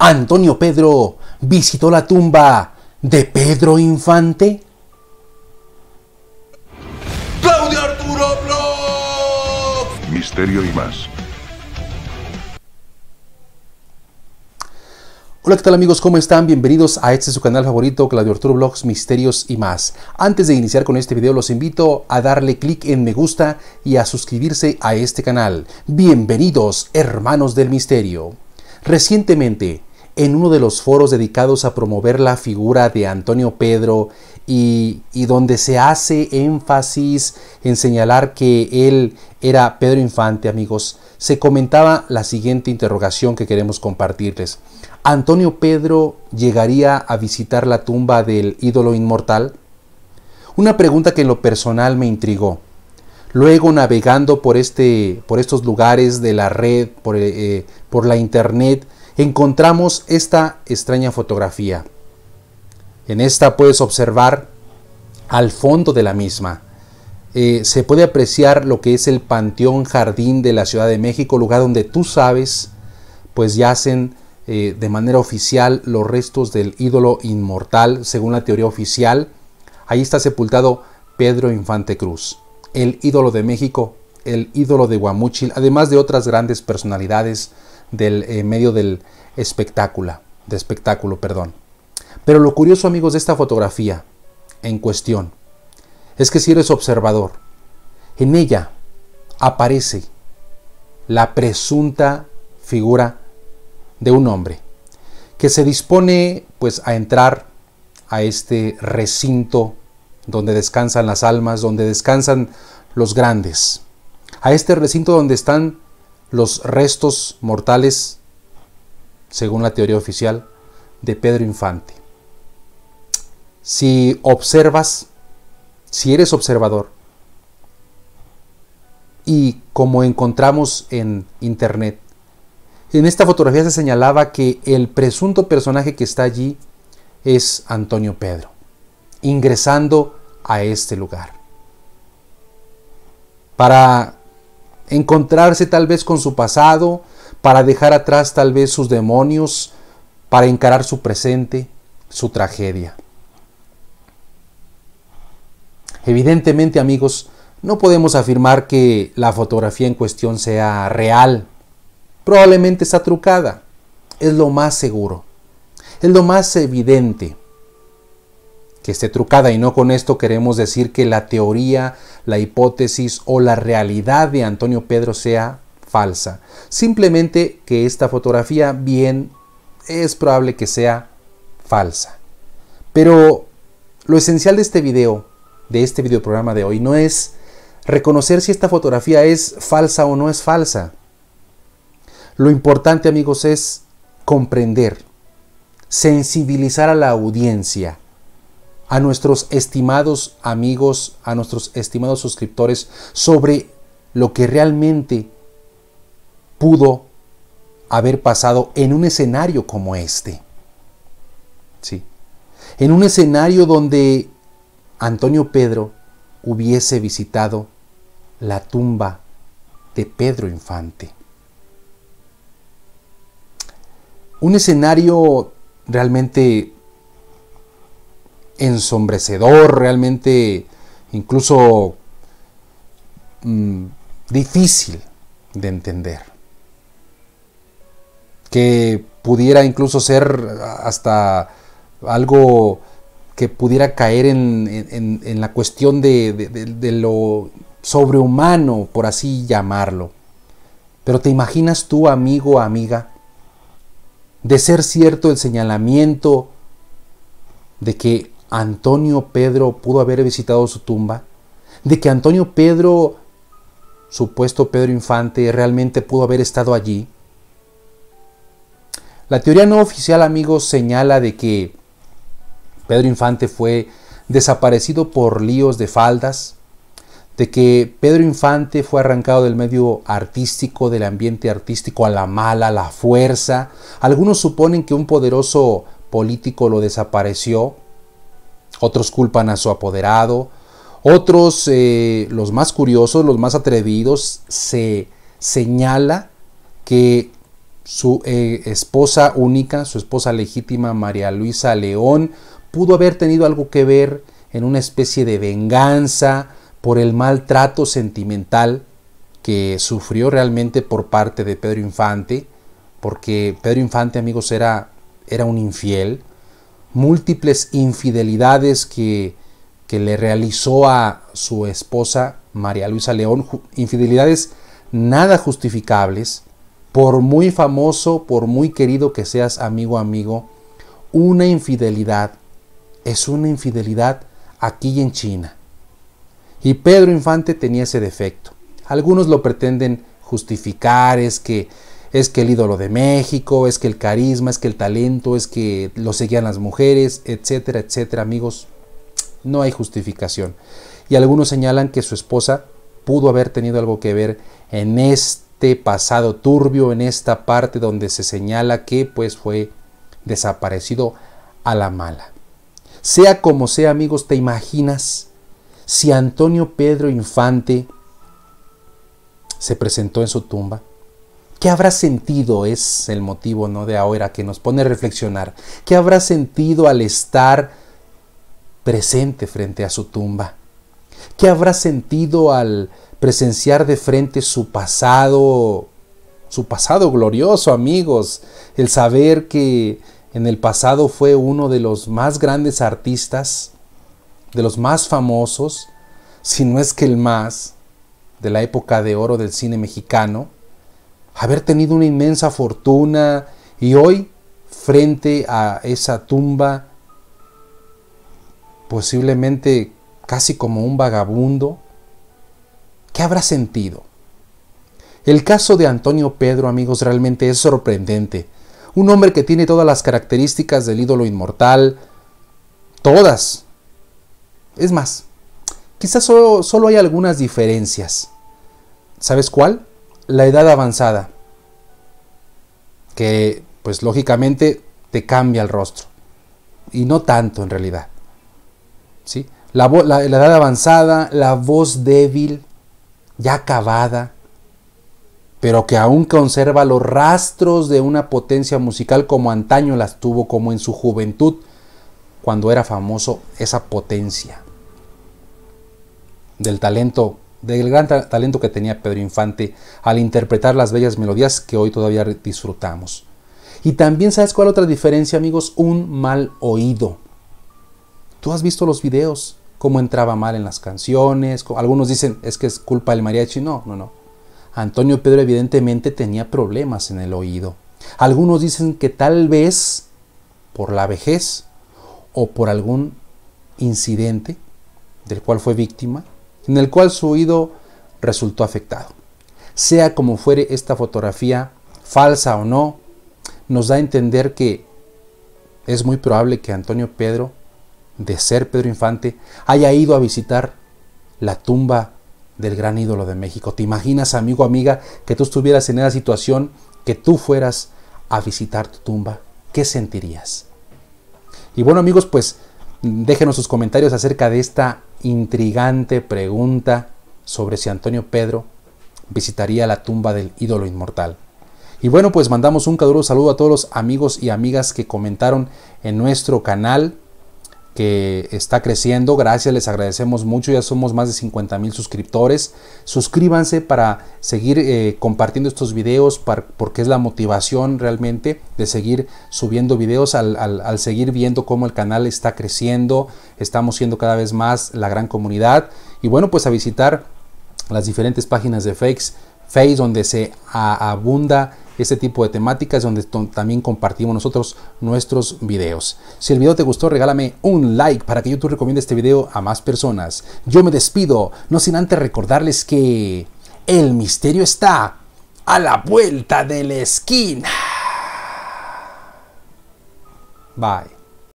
Antonio Pedro visitó la tumba de Pedro Infante? ¡Claudio Arturo Blog! Misterio y más. Hola, ¿qué tal amigos? ¿Cómo están? Bienvenidos a este su canal favorito, Claudio Arturo Blogs, Misterios y más. Antes de iniciar con este video, los invito a darle clic en me gusta y a suscribirse a este canal. Bienvenidos, hermanos del misterio. Recientemente, en uno de los foros dedicados a promover la figura de Antonio Pedro y, donde se hace énfasis en señalar que él era Pedro Infante, amigos, se comentaba la siguiente interrogación que queremos compartirles. ¿Antonio Pedro llegaría a visitar la tumba del ídolo inmortal? Una pregunta que en lo personal me intrigó. Luego navegando por, este, por estos lugares de la red, por eh, la internet, encontramos esta extraña fotografía. En esta puedes observar al fondo de la misma. Eh, se puede apreciar lo que es el Panteón Jardín de la Ciudad de México, lugar donde tú sabes, pues yacen eh, de manera oficial los restos del ídolo inmortal, según la teoría oficial. Ahí está sepultado Pedro Infante Cruz, el ídolo de México, el ídolo de Guamúchil, además de otras grandes personalidades del eh, medio del espectáculo, de espectáculo, perdón. Pero lo curioso, amigos, de esta fotografía en cuestión es que si eres observador, en ella aparece la presunta figura de un hombre que se dispone pues a entrar a este recinto donde descansan las almas, donde descansan los grandes, a este recinto donde están los restos mortales, según la teoría oficial, de Pedro Infante. Si observas, si eres observador, y como encontramos en internet, en esta fotografía se señalaba que el presunto personaje que está allí es Antonio Pedro, ingresando a este lugar. Para encontrarse tal vez con su pasado, para dejar atrás tal vez sus demonios, para encarar su presente, su tragedia. Evidentemente amigos, no podemos afirmar que la fotografía en cuestión sea real. Probablemente está trucada. Es lo más seguro. Es lo más evidente que esté trucada y no con esto queremos decir que la teoría, la hipótesis o la realidad de Antonio Pedro sea falsa. Simplemente que esta fotografía bien es probable que sea falsa. Pero lo esencial de este video, de este videoprograma de hoy, no es reconocer si esta fotografía es falsa o no es falsa. Lo importante amigos es comprender, sensibilizar a la audiencia a nuestros estimados amigos, a nuestros estimados suscriptores sobre lo que realmente pudo haber pasado en un escenario como este. Sí. En un escenario donde Antonio Pedro hubiese visitado la tumba de Pedro Infante. Un escenario realmente ensombrecedor, realmente incluso mm, difícil de entender. Que pudiera incluso ser hasta algo que pudiera caer en, la cuestión de, de lo sobrehumano, por así llamarlo. Pero te imaginas tú, amigo o amiga, de ser cierto el señalamiento de que Antonio Pedro pudo haber visitado su tumba, de que Antonio Pedro, supuesto Pedro Infante, realmente pudo haber estado allí. La teoría no oficial, amigos, señala de que Pedro Infante fue desaparecido por líos de faldas, de que Pedro Infante fue arrancado del medio artístico, del ambiente artístico a la mala, a la fuerza. Algunos suponen que un poderoso político lo desapareció, otros culpan a su apoderado. Otros, eh, los más curiosos, los más atrevidos, se señala que su eh, esposa única, su esposa legítima María Luisa León, pudo haber tenido algo que ver en una especie de venganza por el maltrato sentimental que sufrió realmente por parte de Pedro Infante, porque Pedro Infante, amigos, era, era un infiel, múltiples infidelidades que, que le realizó a su esposa María Luisa León, infidelidades nada justificables, por muy famoso, por muy querido que seas amigo amigo, una infidelidad es una infidelidad aquí en China. Y Pedro Infante tenía ese defecto. Algunos lo pretenden justificar, es que es que el ídolo de México, es que el carisma, es que el talento, es que lo seguían las mujeres, etcétera, etcétera, amigos. No hay justificación. Y algunos señalan que su esposa pudo haber tenido algo que ver en este pasado turbio, en esta parte donde se señala que pues fue desaparecido a la mala. Sea como sea, amigos, ¿te imaginas si Antonio Pedro Infante se presentó en su tumba? ¿Qué habrá sentido? Es el motivo ¿no? de ahora que nos pone a reflexionar. ¿Qué habrá sentido al estar presente frente a su tumba? ¿Qué habrá sentido al presenciar de frente su pasado, su pasado glorioso, amigos? El saber que en el pasado fue uno de los más grandes artistas, de los más famosos, si no es que el más, de la época de oro del cine mexicano haber tenido una inmensa fortuna y hoy frente a esa tumba posiblemente casi como un vagabundo, ¿qué habrá sentido? El caso de Antonio Pedro, amigos, realmente es sorprendente. Un hombre que tiene todas las características del ídolo inmortal, todas. Es más, quizás solo, hay algunas diferencias. ¿Sabes cuál? la edad avanzada, que pues lógicamente te cambia el rostro, y no tanto en realidad. ¿sí? La, la, la edad avanzada, la voz débil, ya acabada, pero que aún conserva los rastros de una potencia musical como antaño las tuvo, como en su juventud, cuando era famoso esa potencia del talento del gran talento que tenía Pedro Infante al interpretar las bellas melodías que hoy todavía disfrutamos. Y también sabes cuál otra diferencia, amigos, un mal oído. Tú has visto los videos, cómo entraba mal en las canciones, algunos dicen es que es culpa del mariachi, no, no, no. Antonio Pedro evidentemente tenía problemas en el oído. Algunos dicen que tal vez por la vejez o por algún incidente del cual fue víctima, en el cual su oído resultó afectado. Sea como fuere esta fotografía, falsa o no, nos da a entender que es muy probable que Antonio Pedro, de ser Pedro Infante, haya ido a visitar la tumba del gran ídolo de México. ¿Te imaginas, amigo, amiga, que tú estuvieras en esa situación, que tú fueras a visitar tu tumba? ¿Qué sentirías? Y bueno, amigos, pues Déjenos sus comentarios acerca de esta intrigante pregunta sobre si Antonio Pedro visitaría la tumba del ídolo inmortal. Y bueno, pues mandamos un caduro saludo a todos los amigos y amigas que comentaron en nuestro canal que está creciendo. Gracias, les agradecemos mucho. Ya somos más de 50 mil suscriptores. Suscríbanse para seguir eh, compartiendo estos videos porque es la motivación realmente de seguir subiendo videos al, seguir viendo cómo el canal está creciendo. Estamos siendo cada vez más la gran comunidad. Y bueno, pues a visitar las diferentes páginas de fakes, Face, donde se abunda este tipo de temáticas donde también compartimos nosotros nuestros videos. Si el video te gustó, regálame un like para que YouTube recomiende este video a más personas. Yo me despido, no sin antes recordarles que el misterio está a la vuelta de la esquina. Bye.